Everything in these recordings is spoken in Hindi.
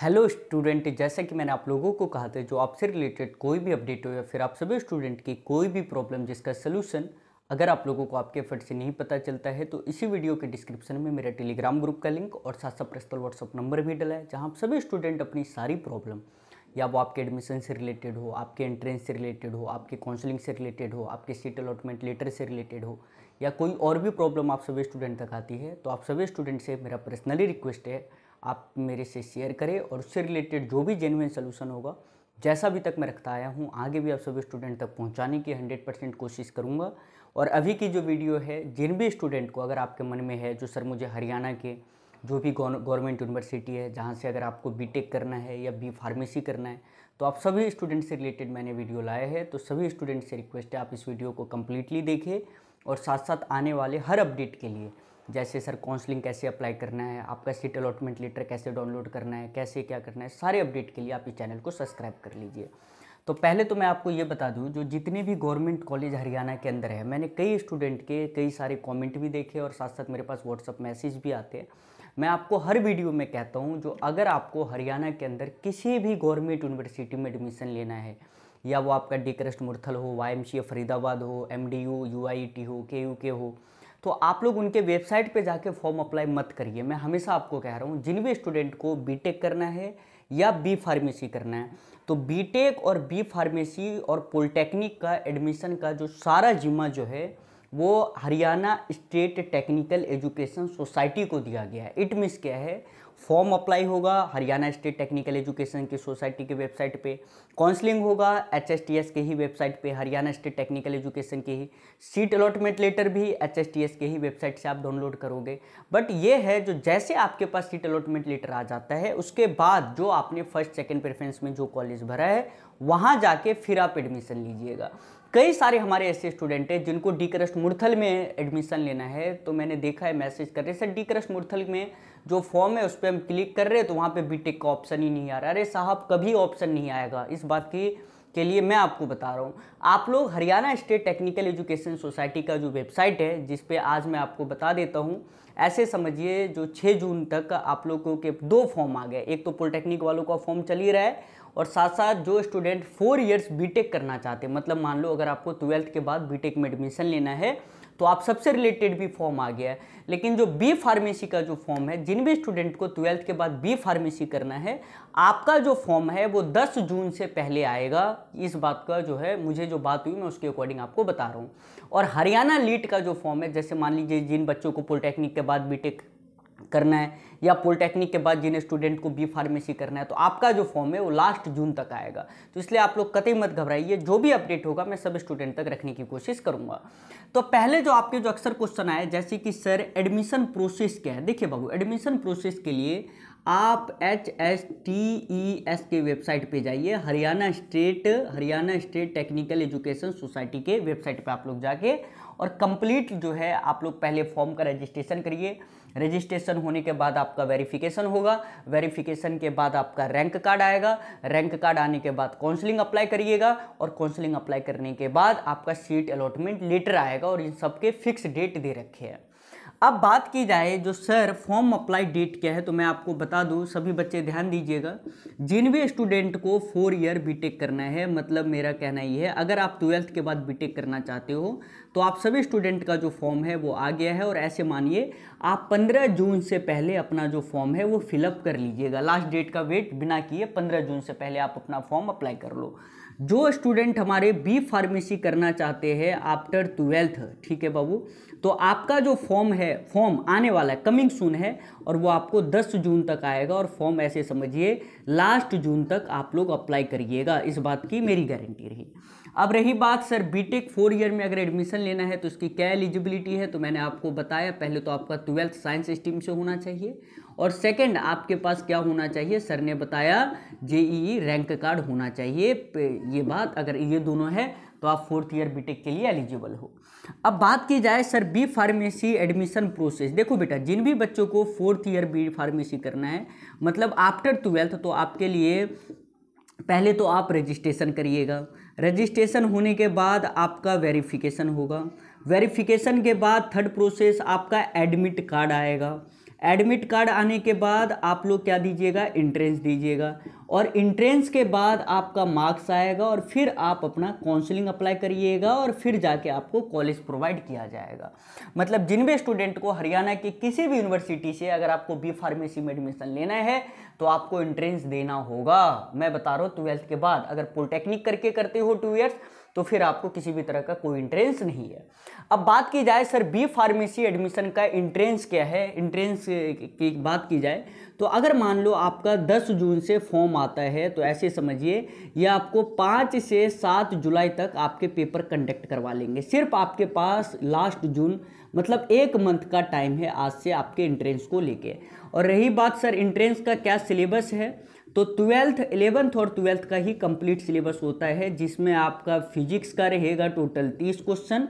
हेलो स्टूडेंट जैसे कि मैंने आप लोगों को कहा था जो आपसे रिलेटेड कोई भी अपडेट हो या फिर आप सभी स्टूडेंट की कोई भी प्रॉब्लम जिसका सलूशन अगर आप लोगों को आपके एफर्ट से नहीं पता चलता है तो इसी वीडियो के डिस्क्रिप्शन में मेरा टेलीग्राम ग्रुप का लिंक और साथ साथ पर्सनल व्हाट्सअप नंबर भी डला है जहाँ आप सभी स्टूडेंट अपनी सारी प्रॉब्लम या वो आपके एडमिशन से रिलेटेड हो आपके एंट्रेंस से रिलेटेड हो आपके काउंसलिंग से रिलेटेड हो आपके सीट अलॉटमेंट लेटर से रिलेटेड हो या कोई और भी प्रॉब्लम आप सभी स्टूडेंट तक आती है तो आप सभी स्टूडेंट से मेरा पर्सनली रिक्वेस्ट है आप मेरे से शेयर करें और उससे रिलेटेड जो भी जेनुइन सोल्यूशन होगा जैसा भी तक मैं रखता आया हूँ आगे भी आप सभी स्टूडेंट तक पहुँचाने की हंड्रेड परसेंट कोशिश करूँगा और अभी की जो वीडियो है जिन भी स्टूडेंट को अगर आपके मन में है जो सर मुझे हरियाणा के जो भी गवर्नमेंट यूनिवर्सिटी है जहाँ से अगर आपको बीटेक करना है या बी फार्मेसी करना है तो आप सभी स्टूडेंट से रिलेटेड मैंने वीडियो लाया है तो सभी स्टूडेंट से रिक्वेस्ट है आप इस वीडियो को कम्प्लीटली देखें और साथ साथ आने वाले हर अपडेट के लिए जैसे सर काउंसलिंग कैसे अप्लाई करना है आपका सीट अलॉटमेंट लेटर कैसे डाउनलोड करना है कैसे क्या करना है सारे अपडेट के लिए आप इस चैनल को सब्सक्राइब कर लीजिए तो पहले तो मैं आपको ये बता दूं जो जितने भी गवर्नमेंट कॉलेज हरियाणा के अंदर है मैंने कई स्टूडेंट के कई सारे कमेंट भी देखे और साथ साथ मेरे पास व्हाट्सअप मैसेज भी आते हैं मैं आपको हर वीडियो में कहता हूँ जो अगर आपको हरियाणा के अंदर किसी भी गवर्नमेंट यूनिवर्सिटी में एडमिशन लेना है या वो आपका डी मुरथल हो वाई फरीदाबाद हो M D U U I T हो के यू के हो तो आप लोग उनके वेबसाइट पे जाके फॉर्म अप्लाई मत करिए मैं हमेशा आपको कह रहा हूँ जिन भी स्टूडेंट को बीटेक करना है या बी फार्मेसी करना है तो बीटेक और बी फार्मेसी और पॉलिटेक्निक का एडमिशन का जो सारा जिम्मा जो है वो Haryana state technical education society को दिया गया है इट मीन्स क्या है फॉर्म अप्लाई होगा हरियाणा स्टेट टेक्निकल एजुकेशन की सोसाइटी के वेबसाइट पे काउंसलिंग होगा एच के ही वेबसाइट पे हरियाणा स्टेट टेक्निकल एजुकेशन के ही सीट अलॉटमेंट लेटर भी एच के ही वेबसाइट से आप डाउनलोड करोगे बट ये है जो जैसे आपके पास सीट अलॉटमेंट लेटर आ जाता है उसके बाद जो आपने फर्स्ट सेकेंड प्रेफरेंस में जो कॉलेज भरा है वहाँ जाके फिर आप एडमिशन लीजिएगा कई सारे हमारे ऐसे स्टूडेंट हैं जिनको डी क्रस्ट मुरथल में एडमिशन लेना है तो मैंने देखा है मैसेज कर रहे सर डी क्रस्ट मुरथल में जो फॉर्म है उस पर हम क्लिक कर रहे हैं तो वहाँ पे बीटेक का ऑप्शन ही नहीं आ रहा अरे साहब कभी ऑप्शन नहीं आएगा इस बात की के लिए मैं आपको बता रहा हूँ आप लोग Haryana state technical education society का जो वेबसाइट है जिस पे आज मैं आपको बता देता हूँ ऐसे समझिए जो 6 जून तक आप लोगों के दो फॉर्म आ गए एक तो पॉलिटेक्निक वालों का फॉर्म चल ही रहा है और साथ साथ जो स्टूडेंट फोर ईयर्स बी करना चाहते हैं मतलब मान लो अगर आपको ट्वेल्थ के बाद बी में एडमिशन लेना है तो आप सबसे रिलेटेड भी फॉर्म आ गया है लेकिन जो बी फार्मेसी का जो फॉर्म है जिन भी स्टूडेंट को ट्वेल्थ के बाद बी फार्मेसी करना है आपका जो फॉर्म है वो 10 जून से पहले आएगा इस बात का जो है मुझे जो बात हुई मैं उसके अकॉर्डिंग आपको बता रहा हूँ और हरियाणा लीट का जो फॉर्म है जैसे मान लीजिए जिन बच्चों को पॉलिटेक्निक के बाद बी करना है या पॉलिटेक्निक के बाद जिन्हें स्टूडेंट को बी फार्मेसी करना है तो आपका जो फॉर्म है वो लास्ट जून तक आएगा तो इसलिए आप लोग कतई मत घबराइए जो भी अपडेट होगा मैं सब स्टूडेंट तक रखने की कोशिश करूँगा तो पहले जो आपके जो अक्सर क्वेश्चन आए जैसे कि सर एडमिशन प्रोसेस क्या है देखिए बाबू एडमिशन प्रोसेस के लिए आप H S T E S के वेबसाइट पे जाइए Haryana state Haryana state technical education society के वेबसाइट पे आप लोग जाके और कंप्लीट जो है आप लोग पहले फॉर्म का रजिस्ट्रेशन करिए रजिस्ट्रेशन होने के बाद आपका वेरिफिकेशन होगा वेरिफिकेशन के बाद आपका रैंक कार्ड आएगा रैंक कार्ड आने के बाद काउंसलिंग अप्लाई करिएगा और काउंसलिंग अप्लाई करने के बाद आपका सीट अलॉटमेंट लेटर आएगा और इन सब के फिक्स डेट दे रखे हैं अब बात की जाए जो सर फॉर्म अप्लाई डेट क्या है तो मैं आपको बता दूं सभी बच्चे ध्यान दीजिएगा जिन भी स्टूडेंट को फोर ईयर बीटेक करना है मतलब मेरा कहना ये है अगर आप ट्वेल्थ के बाद बीटेक करना चाहते हो तो आप सभी स्टूडेंट का जो फॉर्म है वो आ गया है और ऐसे मानिए आप पंद्रह जून से पहले अपना जो फॉर्म है वो फिलअप कर लीजिएगा लास्ट डेट का वेट बिना किए पंद्रह जून से पहले आप अपना फॉर्म अप्लाई कर लो जो स्टूडेंट हमारे बी फार्मेसी करना चाहते हैं आफ्टर ट्वेल्थ ठीक है बाबू तो आपका जो फॉर्म है फॉर्म आने वाला है कमिंग सून है और वो आपको 10 जून तक आएगा और फॉर्म ऐसे समझिए लास्ट जून तक आप लोग अप्लाई करिएगा इस बात की मेरी गारंटी रही अब रही बात सर बीटेक फोर ईयर में अगर एडमिशन लेना है तो उसकी क्या एलिजिबिलिटी है तो मैंने आपको बताया पहले तो आपका ट्वेल्थ साइंस स्ट्रीम से होना चाहिए और सेकंड आपके पास क्या होना चाहिए सर ने बताया जेईई रैंक कार्ड होना चाहिए ये बात अगर ये दोनों है तो आप फोर्थ ईयर बीटेक के लिए एलिजिबल हो अब बात की जाए sir B pharmacy admission process देखो बेटा जिन भी बच्चों को फोर्थ ईयर बी फार्मेसी करना है मतलब आफ्टर ट्वेल्थ तो आपके लिए पहले तो आप रजिस्ट्रेशन करिएगा रजिस्ट्रेशन होने के बाद आपका वेरिफिकेशन होगा वेरिफिकेशन के बाद थर्ड प्रोसेस आपका एडमिट कार्ड आएगा एडमिट कार्ड आने के बाद आप लोग क्या दीजिएगा इंट्रेंस दीजिएगा और इंट्रेंस के बाद आपका मार्क्स आएगा और फिर आप अपना काउंसलिंग अप्लाई करिएगा और फिर जाके आपको कॉलेज प्रोवाइड किया जाएगा मतलब जिन भी स्टूडेंट को हरियाणा की किसी भी यूनिवर्सिटी से अगर आपको बी फार्मेसी में एडमिशन लेना है तो आपको इंट्रेंस देना होगा मैं बता रहा हूँ ट्वेल्थ के बाद अगर पॉलिटेक्निक करके करते हो टू ईयर्स तो फिर आपको किसी भी तरह का कोई इंट्रेंस नहीं है अब बात की जाए सर बी फार्मेसी एडमिशन का इंट्रेंस क्या है इंट्रेंस की बात की जाए तो अगर मान लो आपका 10 जून से फॉर्म आता है तो ऐसे समझिए ये आपको 5 से 7 जुलाई तक आपके पेपर कंडक्ट करवा लेंगे सिर्फ आपके पास लास्ट जून मतलब एक मंथ का टाइम है आज से आपके इंट्रेंस को लेके और रही बात सर इंट्रेंस का क्या सिलेबस है तो ट्वेल्थ एलेवंथ और ट्वेल्थ का ही कंप्लीट सिलेबस होता है जिसमें आपका फिजिक्स का रहेगा टोटल तीस क्वेश्चन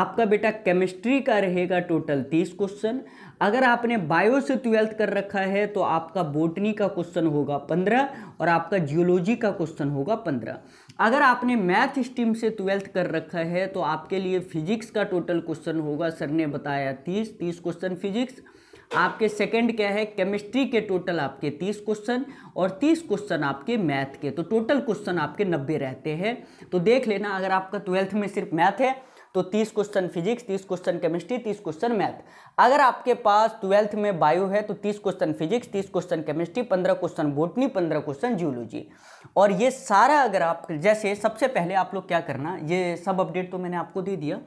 आपका बेटा केमिस्ट्री का रहेगा टोटल तीस क्वेश्चन अगर आपने बायो से ट्वेल्थ कर रखा है तो आपका बोटनी का क्वेश्चन होगा पंद्रह और आपका जियोलॉजी का क्वेश्चन होगा पंद्रह अगर आपने मैथ स्ट्रीम से ट्वेल्थ कर रखा है तो आपके लिए फिजिक्स का टोटल क्वेश्चन होगा सर ने बताया तीस तीस क्वेश्चन फिजिक्स आपके सेकंड क्या है केमिस्ट्री के टोटल आपके तीस क्वेश्चन और तीस क्वेश्चन आपके मैथ के तो टोटल क्वेश्चन आपके नब्बे रहते हैं तो देख लेना अगर आपका ट्वेल्थ में सिर्फ मैथ है तो तीस क्वेश्चन फिजिक्स तीस क्वेश्चन केमिस्ट्री तीस क्वेश्चन मैथ अगर आपके पास ट्वेल्थ में बायो है तो तीस क्वेश्चन फिजिक्स तीस क्वेश्चन केमिस्ट्री पंद्रह क्वेश्चन बोटनी पंद्रह क्वेश्चन जियोलॉजी और ये सारा अगर आप जैसे सबसे पहले आप लोग क्या करना ये सब अपडेट तो मैंने आपको दे दिया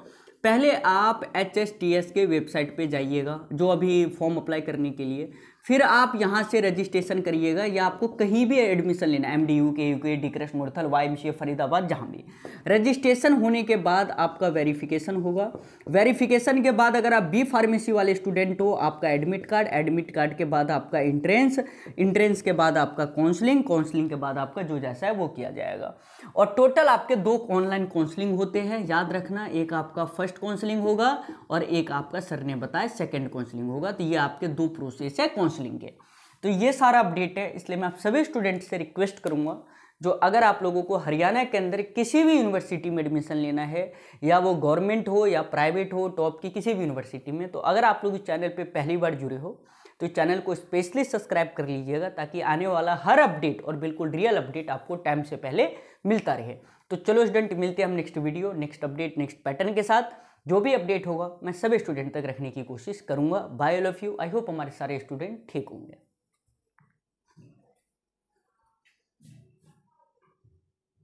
पहले आप एच एस टी एस के वेबसाइट पे जाइएगा जो अभी फॉर्म अप्लाई करने के लिए फिर आप यहाँ से रजिस्ट्रेशन करिएगा या आपको कहीं भी एडमिशन लेना M D U K U K D Murthal Y M C Faridabad जहाँ भी रजिस्ट्रेशन होने के बाद आपका वेरिफिकेशन होगा वेरिफिकेशन के बाद अगर आप बी फार्मेसी वाले स्टूडेंट हो आपका एडमिट कार्ड एडमिट कार्ड के बाद आपका इंट्रेंस इंट्रेंस के बाद आपका काउंसलिंग काउंसलिंग के बाद आपका जो जैसा है वो किया जाएगा और टोटल आपके दो ऑनलाइन काउंसलिंग होते हैं याद रखना एक आपका फर्स्ट काउंसलिंग होगा और एक आपका सर ने बताया सेकेंड काउंसलिंग होगा तो ये आपके दो प्रोसेस है काउंसलिंग काउंसलिंग लेंगे तो ये सारा अपडेट है इसलिए मैं आप सभी स्टूडेंट से रिक्वेस्ट करूँगा जो अगर आप लोगों को हरियाणा के अंदर किसी भी यूनिवर्सिटी में एडमिशन लेना है या वो गवर्नमेंट हो या प्राइवेट हो टॉप की किसी भी यूनिवर्सिटी में तो अगर आप लोग इस चैनल पे पहली बार जुड़े हो तो चैनल को स्पेशली सब्सक्राइब कर लीजिएगा ताकि आने वाला हर अपडेट और बिल्कुल रियल अपडेट आपको टाइम से पहले मिलता रहे तो चलो स्टूडेंट मिलते हैं हम next video next update next pattern के साथ जो भी अपडेट होगा मैं सभी स्टूडेंट तक रखने की कोशिश करूँगा bye all of you I hope हमारे सारे स्टूडेंट ठीक होंगे